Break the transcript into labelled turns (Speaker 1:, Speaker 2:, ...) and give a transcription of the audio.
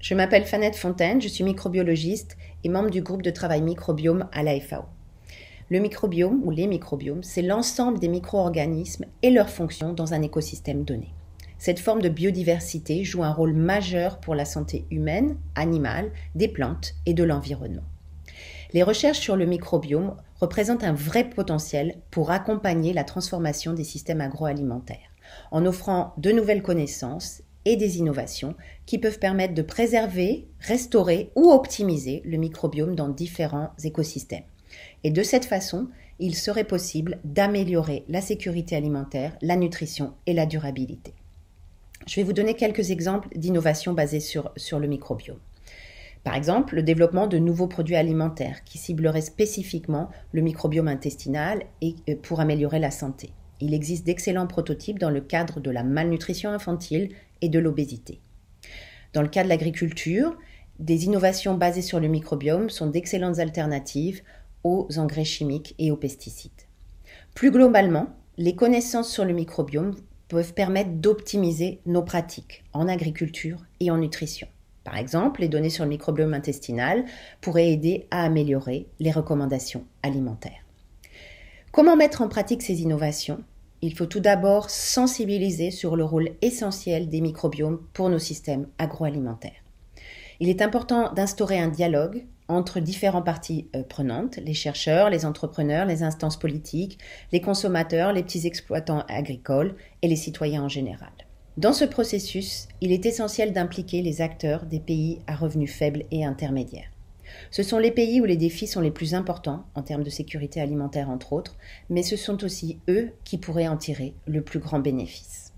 Speaker 1: Je m'appelle Fanette Fontaine, je suis microbiologiste et membre du groupe de travail microbiome à la FAO. Le microbiome ou les microbiomes, c'est l'ensemble des micro-organismes et leurs fonctions dans un écosystème donné. Cette forme de biodiversité joue un rôle majeur pour la santé humaine, animale, des plantes et de l'environnement. Les recherches sur le microbiome représentent un vrai potentiel pour accompagner la transformation des systèmes agroalimentaires, en offrant de nouvelles connaissances et des innovations qui peuvent permettre de préserver, restaurer ou optimiser le microbiome dans différents écosystèmes. Et de cette façon, il serait possible d'améliorer la sécurité alimentaire, la nutrition et la durabilité. Je vais vous donner quelques exemples d'innovations basées sur, sur le microbiome. Par exemple, le développement de nouveaux produits alimentaires qui cibleraient spécifiquement le microbiome intestinal et euh, pour améliorer la santé. Il existe d'excellents prototypes dans le cadre de la malnutrition infantile et de l'obésité. Dans le cas de l'agriculture, des innovations basées sur le microbiome sont d'excellentes alternatives aux engrais chimiques et aux pesticides. Plus globalement, les connaissances sur le microbiome peuvent permettre d'optimiser nos pratiques en agriculture et en nutrition. Par exemple, les données sur le microbiome intestinal pourraient aider à améliorer les recommandations alimentaires. Comment mettre en pratique ces innovations il faut tout d'abord sensibiliser sur le rôle essentiel des microbiomes pour nos systèmes agroalimentaires. Il est important d'instaurer un dialogue entre différentes parties euh, prenantes, les chercheurs, les entrepreneurs, les instances politiques, les consommateurs, les petits exploitants agricoles et les citoyens en général. Dans ce processus, il est essentiel d'impliquer les acteurs des pays à revenus faibles et intermédiaires. Ce sont les pays où les défis sont les plus importants, en termes de sécurité alimentaire entre autres, mais ce sont aussi eux qui pourraient en tirer le plus grand bénéfice.